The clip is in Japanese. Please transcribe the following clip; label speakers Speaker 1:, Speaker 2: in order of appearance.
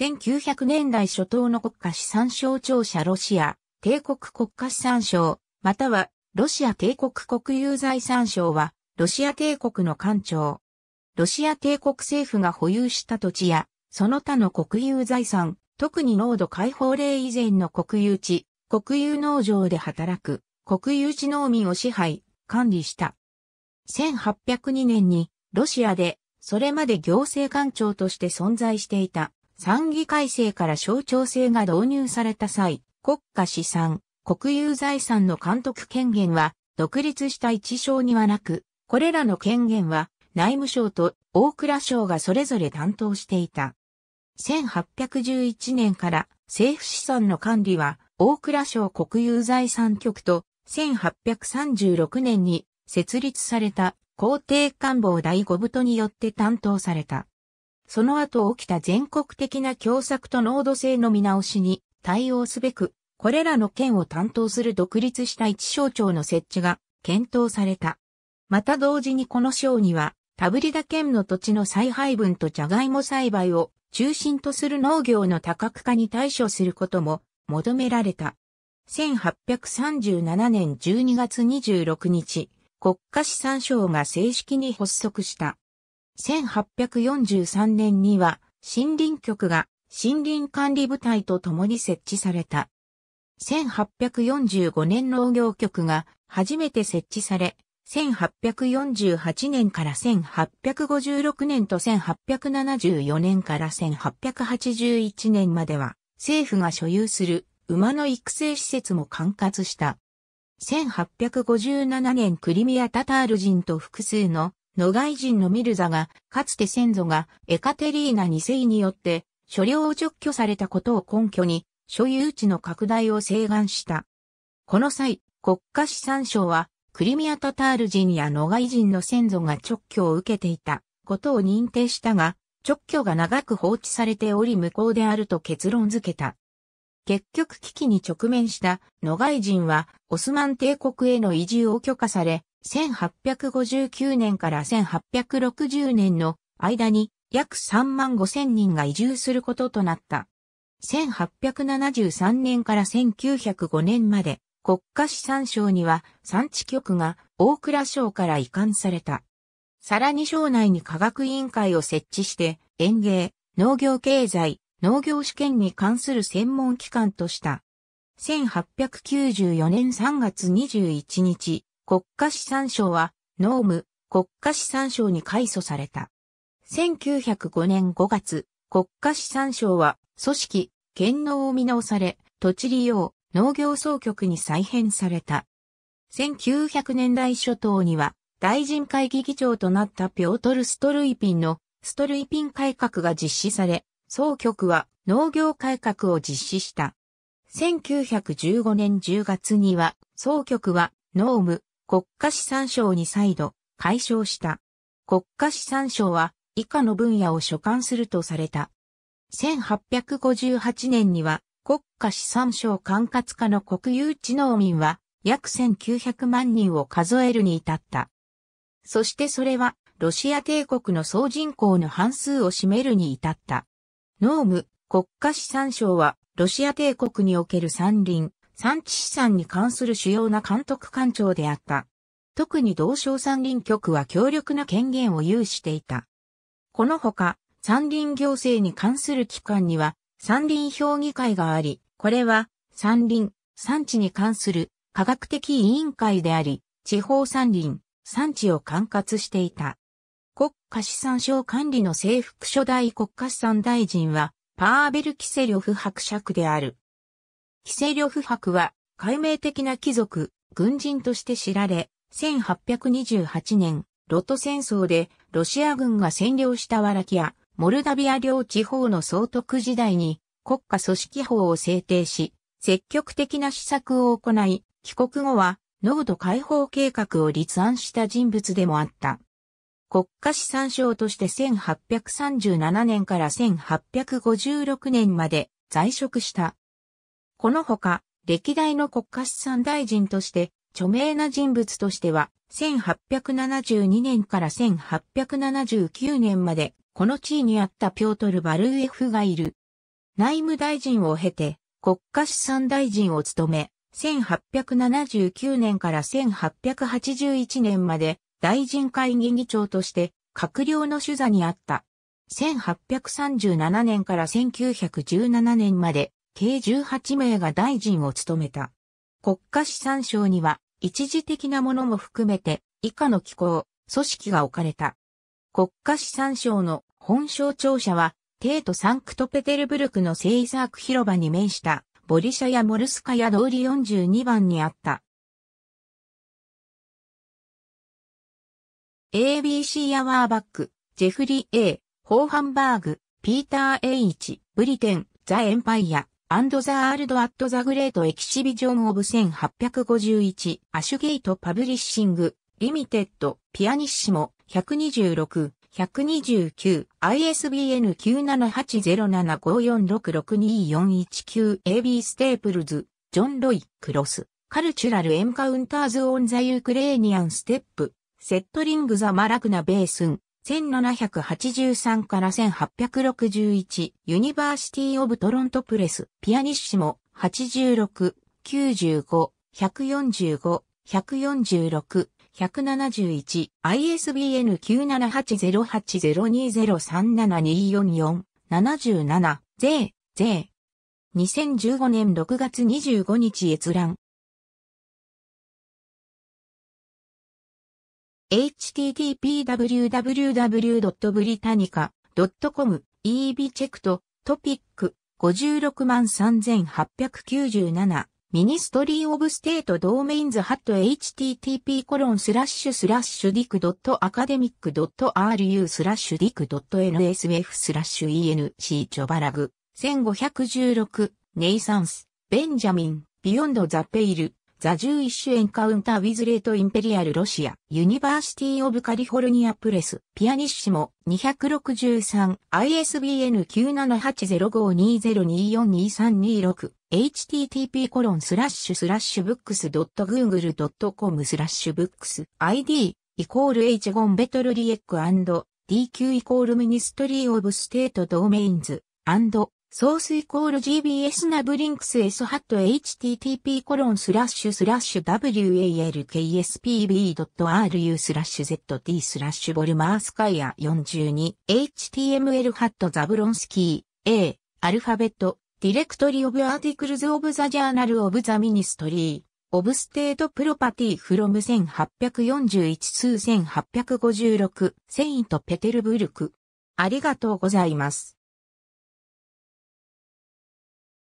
Speaker 1: 1900年代初頭の国家資産省庁舎ロシア帝国国家資産省、またはロシア帝国国有財産省は、ロシア帝国の官庁。ロシア帝国政府が保有した土地や、その他の国有財産、特に濃度解放令以前の国有地、国有農場で働く、国有地農民を支配、管理した。1802年に、ロシアで、それまで行政官庁として存在していた、参議改正から省庁制が導入された際、国家資産、国有財産の監督権限は独立した一省にはなく、これらの権限は内務省と大蔵省がそれぞれ担当していた。1811年から政府資産の管理は大蔵省国有財産局と1836年に設立された皇帝官房第五部とによって担当された。その後起きた全国的な共作と濃度性の見直しに対応すべく、これらの県を担当する独立した一省庁の設置が検討された。また同時にこの省には、タブリダ県の土地の再配分とジャガイモ栽培を中心とする農業の多角化に対処することも求められた。1837年12月26日、国家資産省が正式に発足した。1843年には森林局が森林管理部隊と共に設置された。1845年農業局が初めて設置され、1848年から1856年と1874年から1881年までは政府が所有する馬の育成施設も管轄した。1857年クリミア・タタール人と複数の野外人のミルザが、かつて先祖がエカテリーナ2世によって、所領を除去されたことを根拠に、所有地の拡大を請願した。この際、国家資産省は、クリミア・タタール人や野外人の先祖が直許を受けていたことを認定したが、直許が長く放置されており無効であると結論付けた。結局危機に直面した野外人は、オスマン帝国への移住を許可され、1859年から1860年の間に約3万5千人が移住することとなった。1873年から1905年まで国家資産省には産地局が大蔵省から移管された。さらに省内に科学委員会を設置して園芸、農業経済、農業試験に関する専門機関とした。1894年3月21日、国家資産省は、ノーム国家資産省に改組された。1905年5月、国家資産省は、組織、権能を見直され、土地利用、農業総局に再編された。1900年代初頭には、大臣会議議長となったピョートル・ストルイピンの、ストルイピン改革が実施され、総局は農業改革を実施した。1915年10月には、総局は、農務、国家資産省に再度、解消した。国家資産省は、以下の分野を所管するとされた。1858年には、国家資産省管轄下の国有地農民は、約1900万人を数えるに至った。そしてそれは、ロシア帝国の総人口の半数を占めるに至った。農務、国家資産省は、ロシア帝国における山林、産地資産に関する主要な監督官庁であった。特に同省山林局は強力な権限を有していた。このほか、山林行政に関する機関には、山林評議会があり、これは、山林、産地に関する科学的委員会であり、地方山林、産地を管轄していた。国家資産省管理の制服初代国家資産大臣は、パーベル・キセリョフ伯爵である。キセリョフ伯は、解明的な貴族、軍人として知られ、1828年、ロト戦争で、ロシア軍が占領したワラキア、モルダビア領地方の総督時代に、国家組織法を制定し、積極的な施策を行い、帰国後は、濃度解放計画を立案した人物でもあった。国家資産省として1837年から1856年まで在職した。このほか、歴代の国家資産大臣として、著名な人物としては、1872年から1879年まで、この地位にあったピョートル・バルーエフがいる。内務大臣を経て、国家資産大臣を務め、1879年から1881年まで、大臣会議議長として、閣僚の主座にあった。1837年から1917年まで、計18名が大臣を務めた。国家資産省には、一時的なものも含めて、以下の機構、組織が置かれた。国家資産省の本省庁舎は、帝都サンクトペテルブルクのセイザーク広場に面した、ボリシャやモルスカや通り42番にあった。ABC アワーバック、ジェフリー・ A、ホーハンバーグ、ピーター・ H、ブリテン、ザ・エンパイア、アンドザールドアットザグレートエキシビジョンオブ1851アシュゲイトパブリッシングリミテッドピアニッシモ126 129 ISBN 9780754662419 AB ステープルズジョン・ロイ・クロスカルチュラル・エンカウンターズ・オン・ザ・ユークレーニアン・ステップセットリング・ザ・マラクナ・ベースン1783から1861、ユニバーシティ・オブ・トロント・プレス、ピアニッシモ、86、95、145、146、171 ISBN 978080203724477税税2015年6月25日閲覧 http://www.britannica.com、e b チェクト、トピック、563,897、ミニストリーオブステートドーメインズハット http コロンスラッシュスラッシュディクドットアカデミックドット ru スラッシュディクドット nsf スラッシュ enc チョバラグ1516ネイサンスベンジャミンビヨンドザペイルザ・ジューイッシュ・エンカウンター・ウィズ・レート・インペリアル・ロシア、ユニバーシティ・オブ・カリフォルニア・プレス、ピアニッシモ、263、ISBN 9780520242326、http コロンスラッシュスラッシュブックス .google.com スラッシュブックス ID イコール H ゴンベトルリエック &DQ イコールミニストリーオブステートドメインズソースイコール GBS ナブリンクス S ハット http コロンスラッシュスラッシュ walkspb.ru スラッシュ zt スラッシュボルマースカイア 42html ハットザブロンスキー A アルファベットディレクトリオブアーティクルズオブザジャーナルオブザミニストリーオブステートプロパティフロム1841数1856セイントペテルブルクありがとうございます。